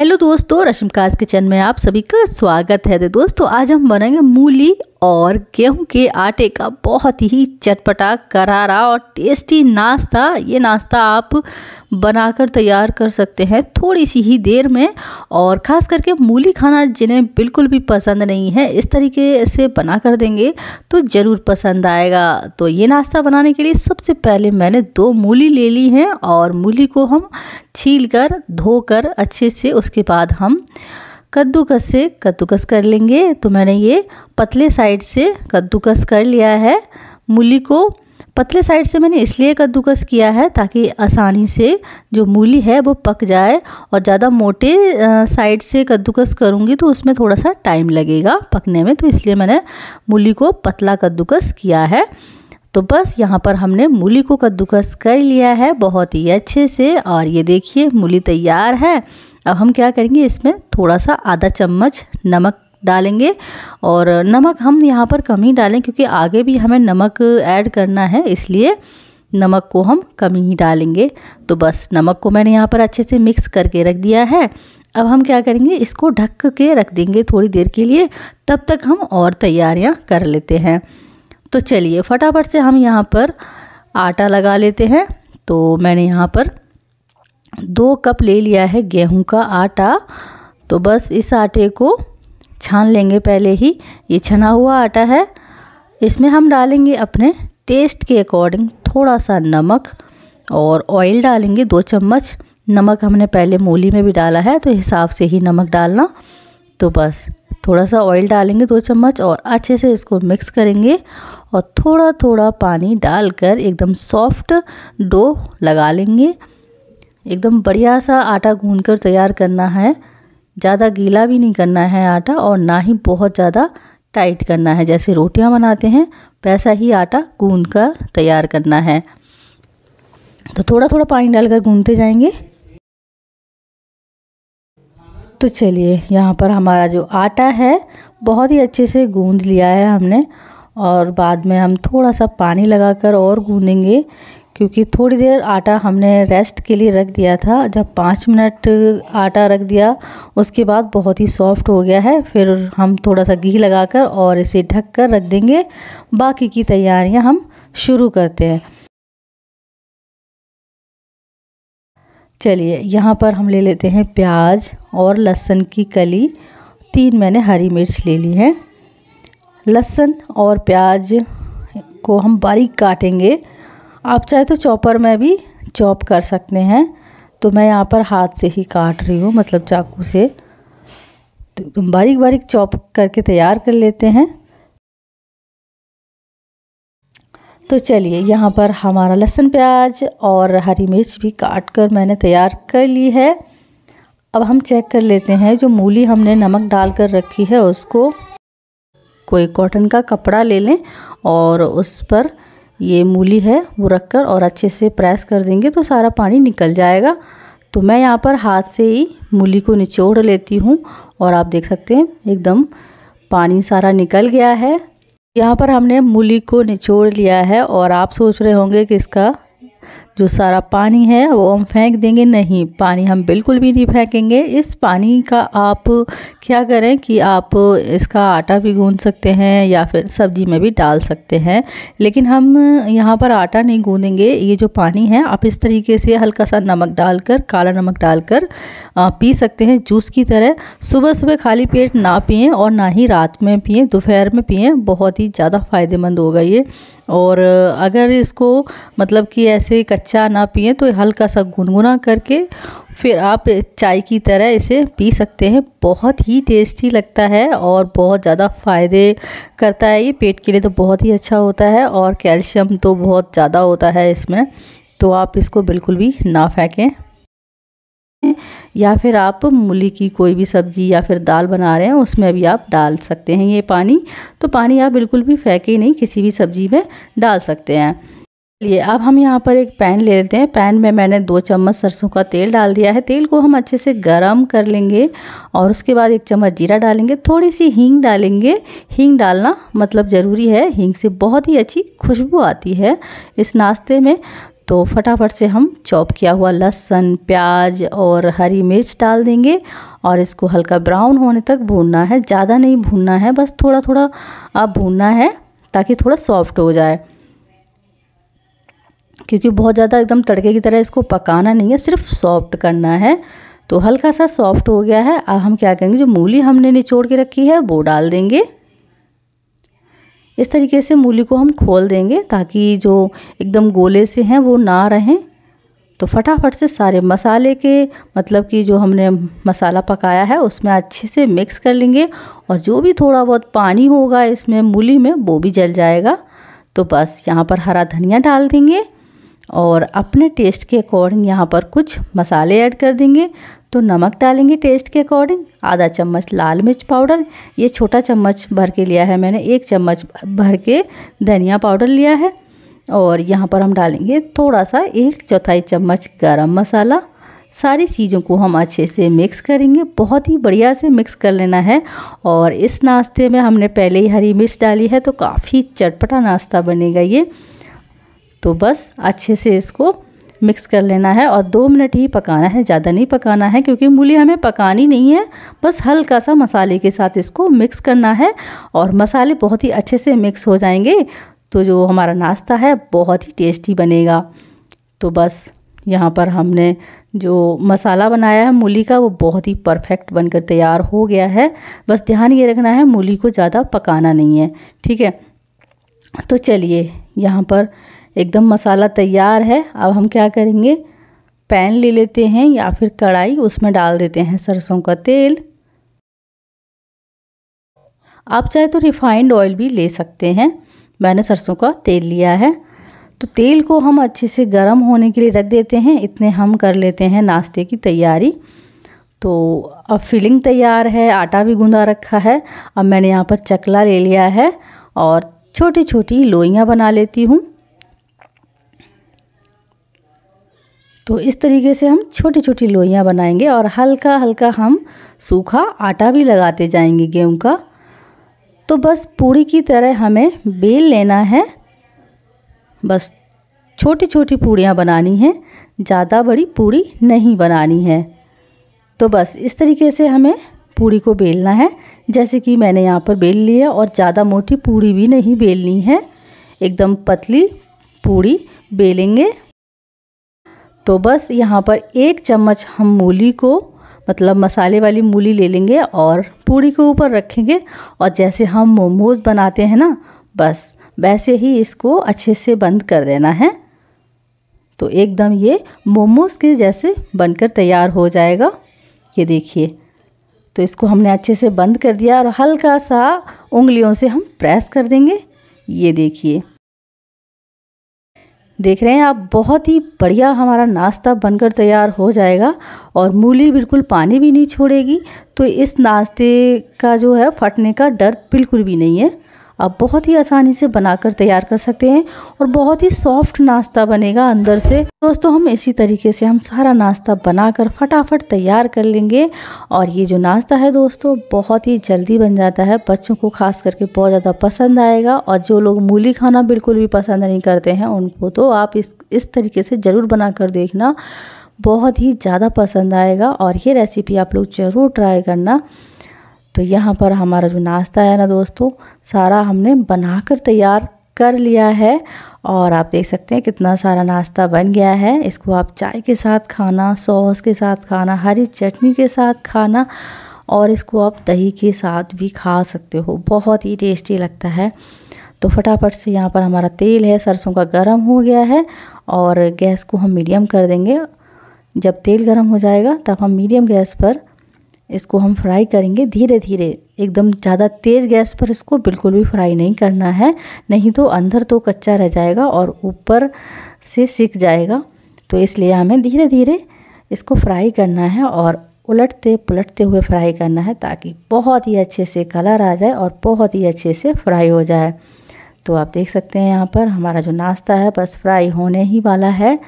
hello दोस्तों रश्मि काज kitchen में आप सभी का स्वागत है तो दोस्तों आज हम बनाएंगे मूली और गेहूं के आटे का बहुत ही चटपटा करारा और टेस्टी नाश्ता ये नाश्ता आप बनाकर तैयार कर सकते हैं थोड़ी सी ही देर में और ख़ास करके मूली खाना जिन्हें बिल्कुल भी पसंद नहीं है इस तरीके से बना कर देंगे तो ज़रूर पसंद आएगा तो ये नाश्ता बनाने के लिए सबसे पहले मैंने दो मूली ले ली हैं और मूली को हम छील कर धोकर अच्छे से उसके बाद हम कद्दूकस से कद्दूकस कर लेंगे तो मैंने ये पतले साइड से कद्दूकस कर लिया है मूली को पतले साइड से मैंने इसलिए कद्दूकस किया है ताकि आसानी से जो मूली है वो पक जाए और ज़्यादा मोटे साइड से कद्दूकस करूँगी तो उसमें थोड़ा सा टाइम लगेगा पकने में तो इसलिए मैंने मूली को पतला कद्दूकस किया है तो बस यहाँ पर हमने मूली को कद्दूकस कर लिया है बहुत ही अच्छे से और ये देखिए मूली तैयार है अब हम क्या करेंगे इसमें थोड़ा सा आधा चम्मच नमक डालेंगे और नमक हम यहाँ पर कम ही डालें क्योंकि आगे भी हमें नमक ऐड करना है इसलिए नमक को हम कम ही डालेंगे तो बस नमक को मैंने यहाँ पर अच्छे से मिक्स करके रख दिया है अब हम क्या करेंगे इसको ढक के रख देंगे थोड़ी देर के लिए तब तक हम और तैयारियाँ कर लेते हैं तो चलिए फटाफट से हम यहाँ पर आटा लगा लेते हैं तो मैंने यहाँ पर दो कप ले लिया है गेहूं का आटा तो बस इस आटे को छान लेंगे पहले ही ये छना हुआ आटा है इसमें हम डालेंगे अपने टेस्ट के अकॉर्डिंग थोड़ा सा नमक और ऑयल डालेंगे दो चम्मच नमक हमने पहले मूली में भी डाला है तो हिसाब से ही नमक डालना तो बस थोड़ा सा ऑयल डालेंगे दो चम्मच और अच्छे से इसको मिक्स करेंगे और थोड़ा थोड़ा पानी डालकर एकदम सॉफ्ट डो लगा लेंगे एकदम बढ़िया सा आटा गूंद कर तैयार करना है ज़्यादा गीला भी नहीं करना है आटा और ना ही बहुत ज़्यादा टाइट करना है जैसे रोटियां बनाते हैं वैसा ही आटा गूंद कर तैयार करना है तो थोड़ा थोड़ा पानी डालकर गूंदते जाएंगे तो चलिए यहाँ पर हमारा जो आटा है बहुत ही अच्छे से गूंद लिया है हमने और बाद में हम थोड़ा सा पानी लगाकर और गूंदेंगे क्योंकि थोड़ी देर आटा हमने रेस्ट के लिए रख दिया था जब पाँच मिनट आटा रख दिया उसके बाद बहुत ही सॉफ्ट हो गया है फिर हम थोड़ा सा घी लगाकर और इसे ढक कर रख देंगे बाकी की तैयारियां हम शुरू करते हैं चलिए यहाँ पर हम ले लेते हैं प्याज और लहसुन की कली तीन मैंने हरी मिर्च ले ली है लहसुन और प्याज को हम बारीक काटेंगे आप चाहे तो चॉपर में भी चॉप कर सकते हैं तो मैं यहाँ पर हाथ से ही काट रही हूँ मतलब चाकू से तो बारीक बारीक चॉप करके तैयार कर लेते हैं तो चलिए यहाँ पर हमारा लहसुन प्याज और हरी मिर्च भी काट कर मैंने तैयार कर ली है अब हम चेक कर लेते हैं जो मूली हमने नमक डाल कर रखी है उसको कोई कॉटन का कपड़ा ले लें और उस पर ये मूली है वो रख कर और अच्छे से प्रेस कर देंगे तो सारा पानी निकल जाएगा तो मैं यहाँ पर हाथ से ही मूली को निचोड़ लेती हूँ और आप देख सकते हैं एकदम पानी सारा निकल गया है यहाँ पर हमने मूली को निचोड़ लिया है और आप सोच रहे होंगे कि इसका जो सारा पानी है वो हम फेंक देंगे नहीं पानी हम बिल्कुल भी नहीं फेंकेंगे इस पानी का आप क्या करें कि आप इसका आटा भी गूंद सकते हैं या फिर सब्जी में भी डाल सकते हैं लेकिन हम यहाँ पर आटा नहीं गूंदेंगे ये जो पानी है आप इस तरीके से हल्का सा नमक डालकर काला नमक डालकर पी सकते हैं जूस की तरह सुबह सुबह खाली पेट ना पिए और ना ही रात में पिए दोपहर में पिए बहुत ही ज़्यादा फ़ायदेमंद होगा ये और अगर इसको मतलब कि ऐसे कच्चा ना पिए तो हल्का सा गुनगुना करके फिर आप चाय की तरह इसे पी सकते हैं बहुत ही टेस्टी लगता है और बहुत ज़्यादा फ़ायदे करता है ये पेट के लिए तो बहुत ही अच्छा होता है और कैल्शियम तो बहुत ज़्यादा होता है इसमें तो आप इसको बिल्कुल भी ना फेंकें या फिर आप मूली की कोई भी सब्ज़ी या फिर दाल बना रहे हैं उसमें भी आप डाल सकते हैं ये पानी तो पानी आप बिल्कुल भी फेंके नहीं किसी भी सब्ज़ी में डाल सकते हैं चलिए अब हम यहाँ पर एक पैन ले लेते हैं पैन में मैंने दो चम्मच सरसों का तेल डाल दिया है तेल को हम अच्छे से गरम कर लेंगे और उसके बाद एक चम्मच जीरा डालेंगे थोड़ी सी हींग डालेंगे हींग डालना मतलब ज़रूरी है हींग से बहुत ही अच्छी खुशबू आती है इस नाश्ते में तो फटाफट से हम चॉप किया हुआ लहसुन प्याज और हरी मिर्च डाल देंगे और इसको हल्का ब्राउन होने तक भूनना है ज़्यादा नहीं भूनना है बस थोड़ा थोड़ा आप भूनना है ताकि थोड़ा सॉफ्ट हो जाए क्योंकि बहुत ज़्यादा एकदम तड़के की तरह इसको पकाना नहीं है सिर्फ सॉफ्ट करना है तो हल्का सा सॉफ्ट हो गया है अब हम क्या करेंगे जो मूली हमने निचोड़ के रखी है वो डाल देंगे इस तरीके से मूली को हम खोल देंगे ताकि जो एकदम गोले से हैं वो ना रहें तो फटाफट से सारे मसाले के मतलब कि जो हमने मसाला पकाया है उसमें अच्छे से मिक्स कर लेंगे और जो भी थोड़ा बहुत पानी होगा इसमें मूली में वो भी जल जाएगा तो बस यहाँ पर हरा धनिया डाल देंगे और अपने टेस्ट के अकॉर्डिंग यहाँ पर कुछ मसाले ऐड कर देंगे तो नमक डालेंगे टेस्ट के अकॉर्डिंग आधा चम्मच लाल मिर्च पाउडर ये छोटा चम्मच भर के लिया है मैंने एक चम्मच भर के धनिया पाउडर लिया है और यहाँ पर हम डालेंगे थोड़ा सा एक चौथाई चम्मच गरम मसाला सारी चीज़ों को हम अच्छे से मिक्स करेंगे बहुत ही बढ़िया से मिक्स कर लेना है और इस नाश्ते में हमने पहले ही हरी मिर्च डाली है तो काफ़ी चटपटा नाश्ता बनेगा ये तो बस अच्छे से इसको मिक्स कर लेना है और दो मिनट ही पकाना है ज़्यादा नहीं पकाना है क्योंकि मूली हमें पकानी नहीं है बस हल्का सा मसाले के साथ इसको मिक्स करना है और मसाले बहुत ही अच्छे से मिक्स हो जाएंगे तो जो हमारा नाश्ता है बहुत ही टेस्टी बनेगा तो बस यहाँ पर हमने जो मसाला बनाया है मूली का वो बहुत ही परफेक्ट बनकर तैयार हो गया है बस ध्यान ये रखना है मूली को ज़्यादा पकाना नहीं है ठीक है तो चलिए यहाँ पर एकदम मसाला तैयार है अब हम क्या करेंगे पैन ले लेते हैं या फिर कढ़ाई उसमें डाल देते हैं सरसों का तेल आप चाहे तो रिफाइंड ऑयल भी ले सकते हैं मैंने सरसों का तेल लिया है तो तेल को हम अच्छे से गर्म होने के लिए रख देते हैं इतने हम कर लेते हैं नाश्ते की तैयारी तो अब फिलिंग तैयार है आटा भी गूँधा रखा है अब मैंने यहाँ पर चकला ले लिया है और छोटी छोटी लोइयाँ बना लेती हूँ तो इस तरीके से हम छोटी छोटी लोइयाँ बनाएंगे और हल्का हल्का हम सूखा आटा भी लगाते जाएंगे गेहूँ का तो बस पूड़ी की तरह हमें बेल लेना है बस छोटी छोटी पूड़ियाँ बनानी हैं ज़्यादा बड़ी पूड़ी नहीं बनानी है तो बस इस तरीके से हमें पूड़ी को बेलना है जैसे कि मैंने यहाँ पर बेल लिया और ज़्यादा मोटी पूड़ी भी नहीं बेलनी है एकदम पतली पूड़ी बेलेंगे तो बस यहाँ पर एक चम्मच हम मूली को मतलब मसाले वाली मूली ले लेंगे और पूड़ी के ऊपर रखेंगे और जैसे हम मोमोज़ बनाते हैं ना बस वैसे ही इसको अच्छे से बंद कर देना है तो एकदम ये मोमोज़ के जैसे बनकर तैयार हो जाएगा ये देखिए तो इसको हमने अच्छे से बंद कर दिया और हल्का सा उंगलियों से हम प्रेस कर देंगे ये देखिए देख रहे हैं आप बहुत ही बढ़िया हमारा नाश्ता बनकर तैयार हो जाएगा और मूली बिल्कुल पानी भी नहीं छोड़ेगी तो इस नाश्ते का जो है फटने का डर बिल्कुल भी नहीं है आप बहुत ही आसानी से बनाकर तैयार कर सकते हैं और बहुत ही सॉफ्ट नाश्ता बनेगा अंदर से दोस्तों हम इसी तरीके से हम सारा नाश्ता बनाकर फटाफट तैयार कर लेंगे और ये जो नाश्ता है दोस्तों बहुत ही जल्दी बन जाता है बच्चों को खास करके बहुत ज़्यादा पसंद आएगा और जो लोग मूली खाना बिल्कुल भी पसंद नहीं करते हैं उनको तो आप इस इस तरीके से ज़रूर बना कर देखना बहुत ही ज़्यादा पसंद आएगा और ये रेसिपी आप लोग ज़रूर ट्राई करना तो यहाँ पर हमारा जो नाश्ता है ना दोस्तों सारा हमने बना कर तैयार कर लिया है और आप देख सकते हैं कितना सारा नाश्ता बन गया है इसको आप चाय के साथ खाना सॉस के साथ खाना हरी चटनी के साथ खाना और इसको आप दही के साथ भी खा सकते हो बहुत ही टेस्टी लगता है तो फटाफट से यहाँ पर हमारा तेल है सरसों का गर्म हो गया है और गैस को हम मीडियम कर देंगे जब तेल गर्म हो जाएगा तब हम मीडियम गैस पर इसको हम फ्राई करेंगे धीरे धीरे एकदम ज़्यादा तेज़ गैस पर इसको बिल्कुल भी फ्राई नहीं करना है नहीं तो अंदर तो कच्चा रह जाएगा और ऊपर से सिक जाएगा तो इसलिए हमें धीरे धीरे इसको फ्राई करना है और उलटते पलटते हुए फ्राई करना है ताकि बहुत ही अच्छे से कलर आ जाए और बहुत ही अच्छे से फ्राई हो जाए तो आप देख सकते हैं यहाँ पर हमारा जो नाश्ता है बस फ्राई होने ही वाला है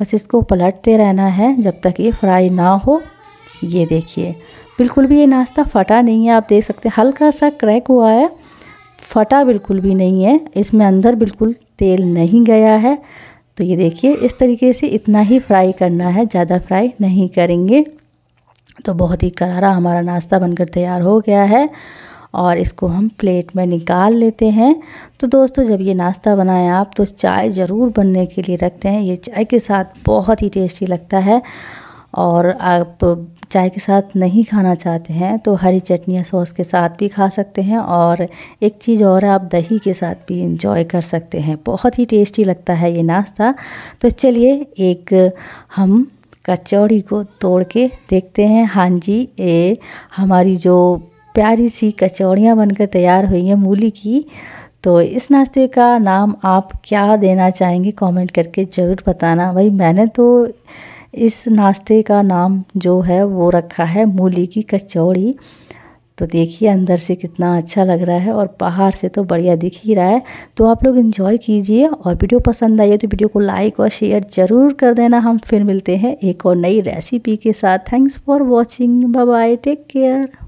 बस इसको पलटते रहना है जब तक ये फ्राई ना हो ये देखिए बिल्कुल भी ये नाश्ता फटा नहीं है आप देख सकते हैं हल्का सा क्रैक हुआ है फटा बिल्कुल भी नहीं है इसमें अंदर बिल्कुल तेल नहीं गया है तो ये देखिए इस तरीके से इतना ही फ्राई करना है ज़्यादा फ्राई नहीं करेंगे तो बहुत ही करारा हमारा नाश्ता बनकर तैयार हो गया है और इसको हम प्लेट में निकाल लेते हैं तो दोस्तों जब ये नाश्ता बनाएं आप तो चाय ज़रूर बनने के लिए रखते हैं ये चाय के साथ बहुत ही टेस्टी लगता है और आप चाय के साथ नहीं खाना चाहते हैं तो हरी चटनी या सॉस के साथ भी खा सकते हैं और एक चीज़ और आप दही के साथ भी इंजॉय कर सकते हैं बहुत ही टेस्टी लगता है ये नाश्ता तो चलिए एक हम कचौड़ी को तोड़ के देखते हैं हाँ जी ये हमारी जो प्यारी सी कचौड़ियाँ बनकर तैयार हुई हैं मूली की तो इस नाश्ते का नाम आप क्या देना चाहेंगे कमेंट करके ज़रूर बताना भाई मैंने तो इस नाश्ते का नाम जो है वो रखा है मूली की कचौड़ी तो देखिए अंदर से कितना अच्छा लग रहा है और बाहर से तो बढ़िया दिख ही रहा है तो आप लोग इन्जॉय कीजिए और वीडियो पसंद आई है तो वीडियो को लाइक और शेयर ज़रूर कर देना हम फिर मिलते हैं एक और नई रेसिपी के साथ thanks for watching bye take care